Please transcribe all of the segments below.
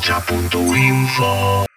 chapunto info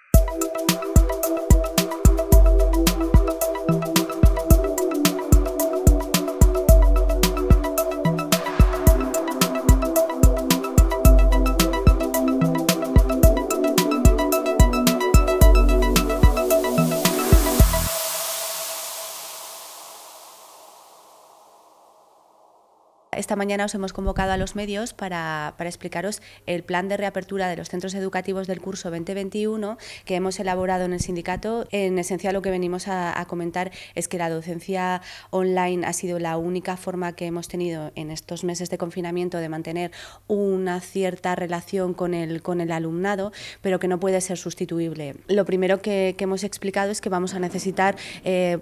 esta mañana os hemos convocado a los medios para, explicaros el plan de reapertura de los centros educativos del curso 2021 que hemos elaborado en el sindicato. En esencia lo que venimos a, comentar es que la docencia online ha sido la única forma que hemos tenido en estos meses de confinamiento de mantener una cierta relación con el, con el alumnado, pero que no puede ser sustituible. Lo primero que, hemos explicado es que vamos a necesitar eh,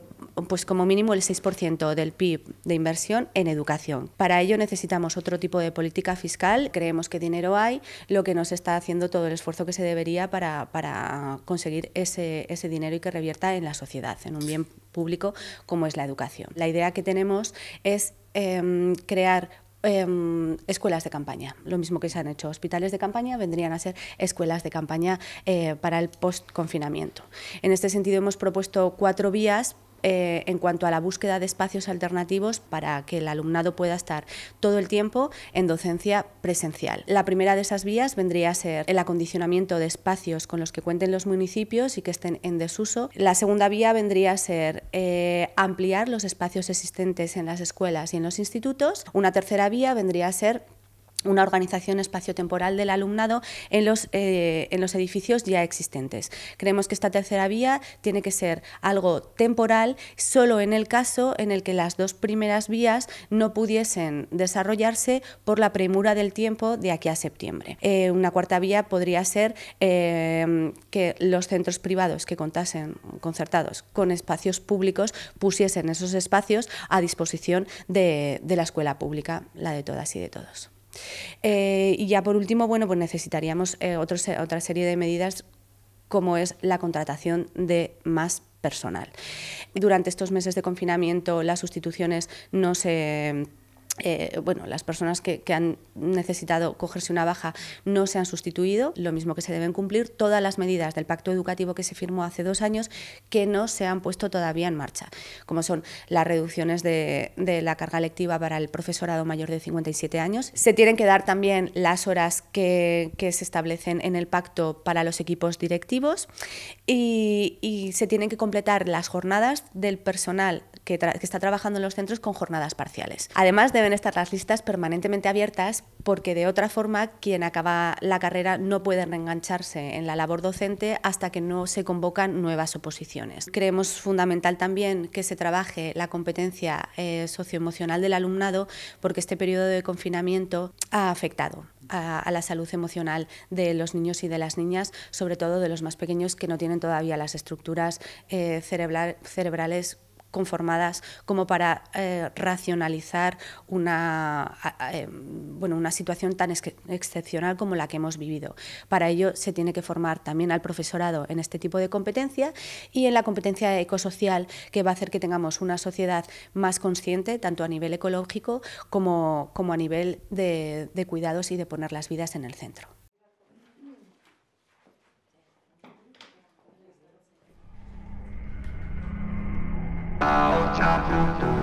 pues como mínimo el 6% del PIB de inversión en educación. Para ello necesitamos otro tipo de política fiscal, creemos que dinero hay, lo que nos está haciendo todo el esfuerzo que se debería para, conseguir ese, dinero y que revierta en la sociedad, en un bien público como es la educación. La idea que tenemos es em, crear em, escuelas de campaña, lo mismo que se han hecho hospitales de campaña, vendrían a ser escuelas de campaña eh, para el post-confinamiento. En este sentido hemos propuesto cuatro vías eh, en cuanto a la búsqueda de espacios alternativos para que el alumnado pueda estar todo el tiempo en docencia presencial. La primera de esas vías vendría a ser el acondicionamiento de espacios con los que cuenten los municipios y que estén en desuso. La segunda vía vendría a ser eh, ampliar los espacios existentes en las escuelas y en los institutos. Una tercera vía vendría a ser una organización espaciotemporal del alumnado eh, en los, edificios ya existentes. Creemos que esta tercera vía tiene que ser algo temporal solo en el caso en el que las dos primeras vías no pudiesen desarrollarse por la premura del tiempo de aquí a septiembre. Eh, una cuarta vía podría ser eh, que los centros privados que contasen concertados con espacios públicos pusiesen esos espacios a disposición de la escuela pública, la de todas y de todos. Eh, y ya por último, bueno, pues necesitaríamos eh, otra serie de medidas como es la contratación de más personal. Durante estos meses de confinamiento las sustituciones no se eh, bueno, las personas que, han necesitado cogerse una baja no se han sustituido, lo mismo que se deben cumplir todas las medidas del pacto educativo que se firmó hace dos años que no se han puesto todavía en marcha, como son las reducciones de, la carga lectiva para el profesorado mayor de 57 años. Se tienen que dar también las horas que, se establecen en el pacto para los equipos directivos y, y se tienen que completar las jornadas del personal que, está trabajando en los centros con jornadas parciales. Además, deben estar las listas permanentemente abiertas porque de otra forma quien acaba la carrera no puede reengancharse en la labor docente hasta que no se convocan nuevas oposiciones. Creemos fundamental también que se trabaje la competencia eh, socioemocional del alumnado porque este periodo de confinamiento ha afectado a, la salud emocional de los niños y de las niñas, sobre todo de los más pequeños que no tienen todavía las estructuras eh, cerebrales conformadas como para eh, racionalizar una, eh, una situación tan excepcional como la que hemos vivido. Para ello se tiene que formar también al profesorado en este tipo de competencia y en la competencia ecosocial que va a hacer que tengamos una sociedad más consciente, tanto a nivel ecológico como, a nivel de cuidados y de poner las vidas en el centro. Thank you.